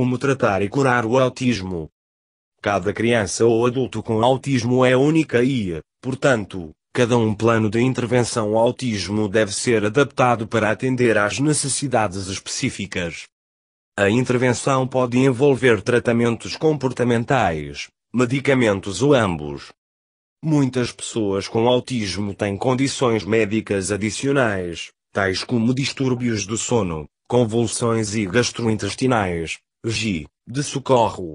Como tratar e curar o autismo. Cada criança ou adulto com autismo é única e, portanto, cada um plano de intervenção ao autismo deve ser adaptado para atender às necessidades específicas. A intervenção pode envolver tratamentos comportamentais, medicamentos ou ambos. Muitas pessoas com autismo têm condições médicas adicionais, tais como distúrbios do sono, convulsões e gastrointestinais, g. de socorro.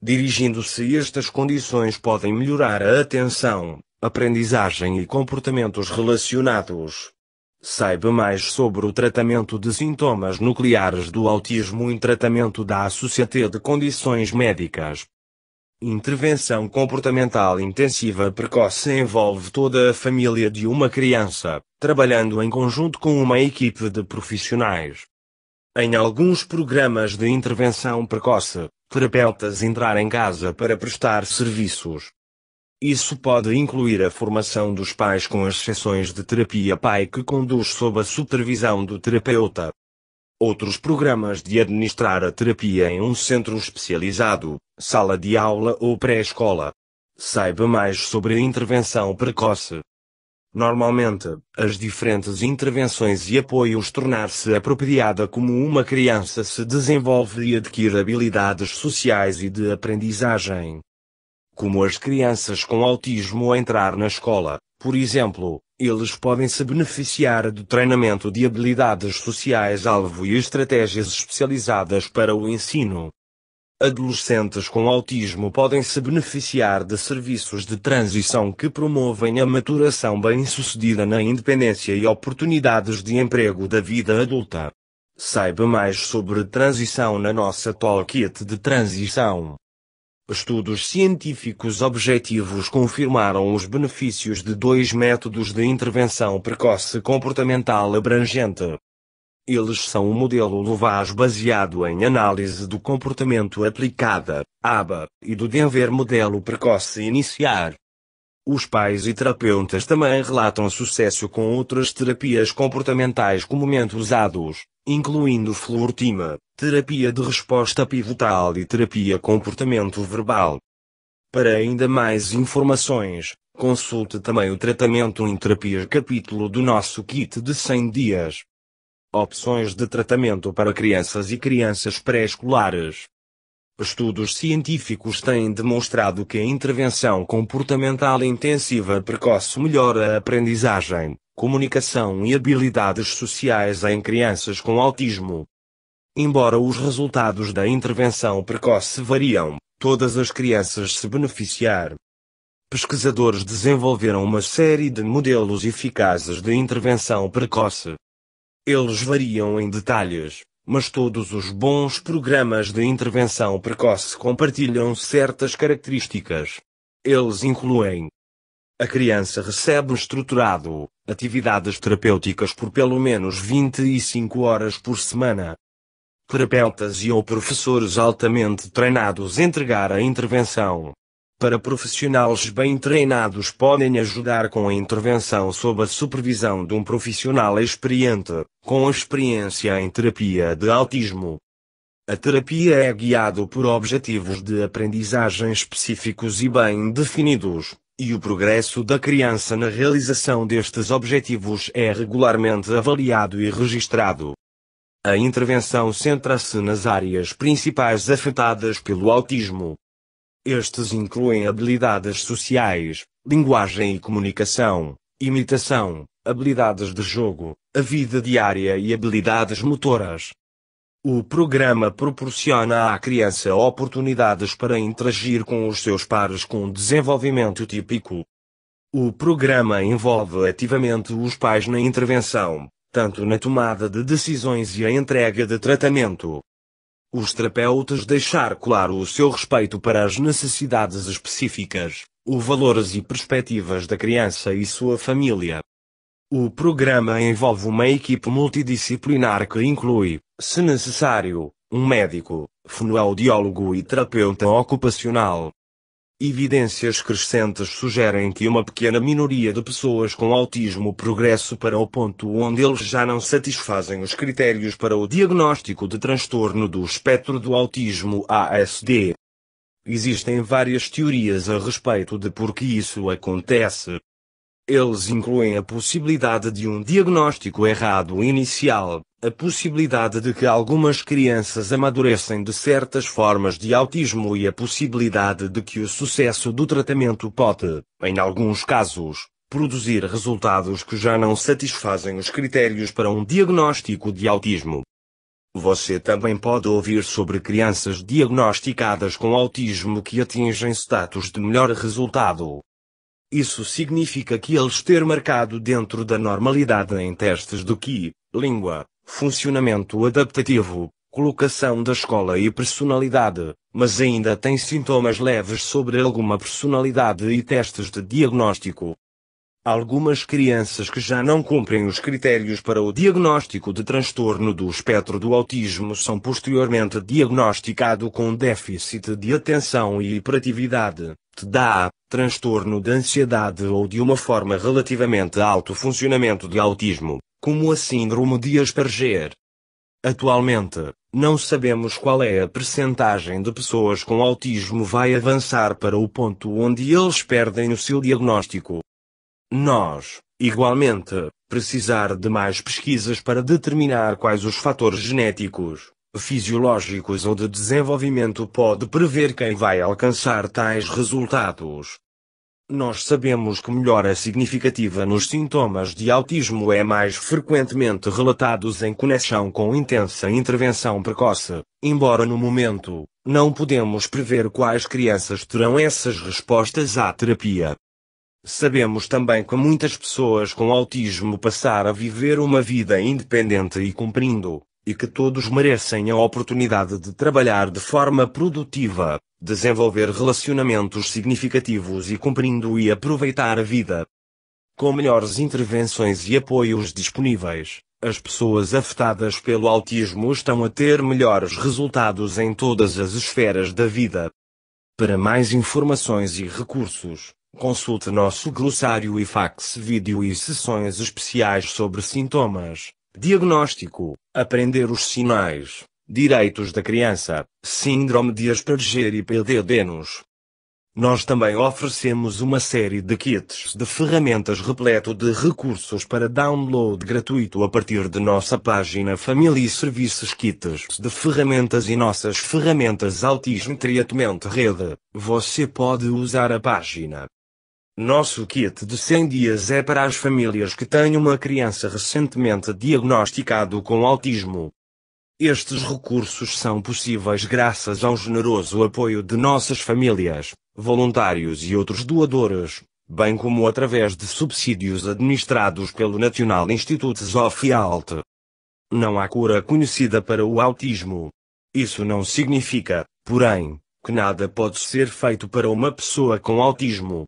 Dirigindo-se estas condições podem melhorar a atenção, aprendizagem e comportamentos relacionados. Saiba mais sobre o tratamento de sintomas nucleares do autismo e tratamento da associação de condições médicas. Intervenção comportamental intensiva precoce envolve toda a família de uma criança, trabalhando em conjunto com uma equipe de profissionais. Em alguns programas de intervenção precoce, terapeutas entrar em casa para prestar serviços. Isso pode incluir a formação dos pais com as sessões de terapia pai que conduz sob a supervisão do terapeuta. Outros programas de administrar a terapia em um centro especializado, sala de aula ou pré-escola. Saiba mais sobre a intervenção precoce. Normalmente, as diferentes intervenções e apoios tornar-se apropriada como uma criança se desenvolve e adquire habilidades sociais e de aprendizagem. Como as crianças com autismo entrar na escola, por exemplo, eles podem se beneficiar do treinamento de habilidades sociais alvo e estratégias especializadas para o ensino. Adolescentes com autismo podem se beneficiar de serviços de transição que promovem a maturação bem-sucedida na independência e oportunidades de emprego da vida adulta. Saiba mais sobre transição na nossa toolkit de transição. Estudos científicos objetivos confirmaram os benefícios de dois métodos de intervenção precoce comportamental abrangente. Eles são um modelo Lovaz baseado em análise do comportamento aplicada, ABA, e do Denver modelo precoce iniciar. Os pais e terapeutas também relatam sucesso com outras terapias comportamentais comumente usados, incluindo fluortima, terapia de resposta pivotal e terapia comportamento verbal. Para ainda mais informações, consulte também o tratamento em terapias capítulo do nosso kit de 100 dias. Opções de tratamento para crianças e crianças pré-escolares. Estudos científicos têm demonstrado que a intervenção comportamental intensiva precoce melhora a aprendizagem, comunicação e habilidades sociais em crianças com autismo. Embora os resultados da intervenção precoce variam, todas as crianças se beneficiar. Pesquisadores desenvolveram uma série de modelos eficazes de intervenção precoce eles variam em detalhes, mas todos os bons programas de intervenção precoce compartilham certas características. Eles incluem a criança recebe estruturado atividades terapêuticas por pelo menos 25 horas por semana. Terapeutas e ou professores altamente treinados entregar a intervenção para profissionais bem treinados podem ajudar com a intervenção sob a supervisão de um profissional experiente, com experiência em terapia de autismo. A terapia é guiada por objetivos de aprendizagem específicos e bem definidos, e o progresso da criança na realização destes objetivos é regularmente avaliado e registrado. A intervenção centra-se nas áreas principais afetadas pelo autismo, estes incluem habilidades sociais, linguagem e comunicação, imitação, habilidades de jogo, a vida diária e habilidades motoras. O programa proporciona à criança oportunidades para interagir com os seus pares com desenvolvimento típico. O programa envolve ativamente os pais na intervenção, tanto na tomada de decisões e a entrega de tratamento. Os terapeutas deixar claro o seu respeito para as necessidades específicas, os valores e perspectivas da criança e sua família. O programa envolve uma equipe multidisciplinar que inclui, se necessário, um médico, fonoaudiólogo e terapeuta ocupacional, Evidências crescentes sugerem que uma pequena minoria de pessoas com autismo progresso para o ponto onde eles já não satisfazem os critérios para o diagnóstico de transtorno do espectro do autismo ASD. Existem várias teorias a respeito de por que isso acontece. Eles incluem a possibilidade de um diagnóstico errado inicial, a possibilidade de que algumas crianças amadurecem de certas formas de autismo e a possibilidade de que o sucesso do tratamento pode, em alguns casos, produzir resultados que já não satisfazem os critérios para um diagnóstico de autismo. Você também pode ouvir sobre crianças diagnosticadas com autismo que atingem status de melhor resultado. Isso significa que eles ter marcado dentro da normalidade em testes do que língua, funcionamento adaptativo, colocação da escola e personalidade, mas ainda tem sintomas leves sobre alguma personalidade e testes de diagnóstico. Algumas crianças que já não cumprem os critérios para o diagnóstico de transtorno do espectro do autismo são posteriormente diagnosticado com déficit de atenção e hiperatividade, TDA, transtorno de ansiedade ou de uma forma relativamente alto funcionamento de autismo como a síndrome de Asperger. Atualmente, não sabemos qual é a percentagem de pessoas com autismo vai avançar para o ponto onde eles perdem o seu diagnóstico. Nós, igualmente, precisar de mais pesquisas para determinar quais os fatores genéticos, fisiológicos ou de desenvolvimento pode prever quem vai alcançar tais resultados, nós sabemos que melhora significativa nos sintomas de autismo é mais frequentemente relatados em conexão com intensa intervenção precoce, embora no momento, não podemos prever quais crianças terão essas respostas à terapia. Sabemos também que muitas pessoas com autismo passaram a viver uma vida independente e cumprindo, e que todos merecem a oportunidade de trabalhar de forma produtiva, desenvolver relacionamentos significativos e cumprindo e aproveitar a vida. Com melhores intervenções e apoios disponíveis, as pessoas afetadas pelo autismo estão a ter melhores resultados em todas as esferas da vida. Para mais informações e recursos, consulte nosso glossário e fax vídeo e sessões especiais sobre sintomas, Diagnóstico: aprender os sinais, direitos da criança, síndrome de Asperger e PDD nos nós também oferecemos uma série de kits de ferramentas repleto de recursos para download gratuito a partir de nossa página Family Services Kits de ferramentas e nossas ferramentas Autism Treatment Rede. Você pode usar a página nosso kit de 100 dias é para as famílias que têm uma criança recentemente diagnosticado com autismo. Estes recursos são possíveis graças ao generoso apoio de nossas famílias, voluntários e outros doadores, bem como através de subsídios administrados pelo National Institute of Health. Não há cura conhecida para o autismo. Isso não significa, porém, que nada pode ser feito para uma pessoa com autismo.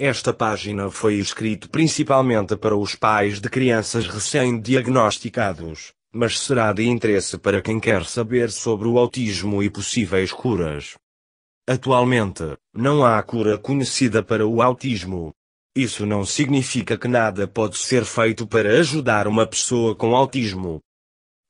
Esta página foi escrita principalmente para os pais de crianças recém-diagnosticados, mas será de interesse para quem quer saber sobre o autismo e possíveis curas. Atualmente, não há cura conhecida para o autismo. Isso não significa que nada pode ser feito para ajudar uma pessoa com autismo,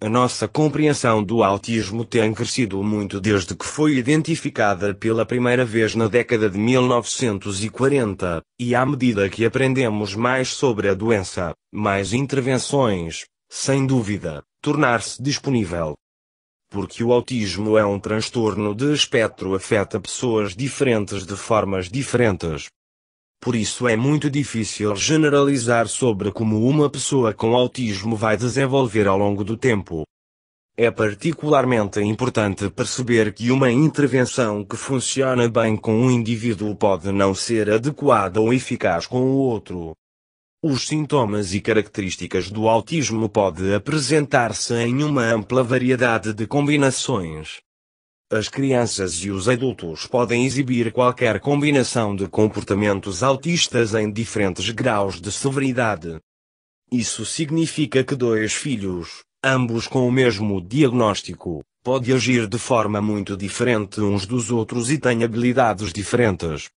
a nossa compreensão do autismo tem crescido muito desde que foi identificada pela primeira vez na década de 1940, e à medida que aprendemos mais sobre a doença, mais intervenções, sem dúvida, tornar-se disponível. Porque o autismo é um transtorno de espectro afeta pessoas diferentes de formas diferentes, por isso é muito difícil generalizar sobre como uma pessoa com autismo vai desenvolver ao longo do tempo. É particularmente importante perceber que uma intervenção que funciona bem com um indivíduo pode não ser adequada ou eficaz com o outro. Os sintomas e características do autismo pode apresentar-se em uma ampla variedade de combinações, as crianças e os adultos podem exibir qualquer combinação de comportamentos autistas em diferentes graus de severidade. Isso significa que dois filhos, ambos com o mesmo diagnóstico, podem agir de forma muito diferente uns dos outros e têm habilidades diferentes.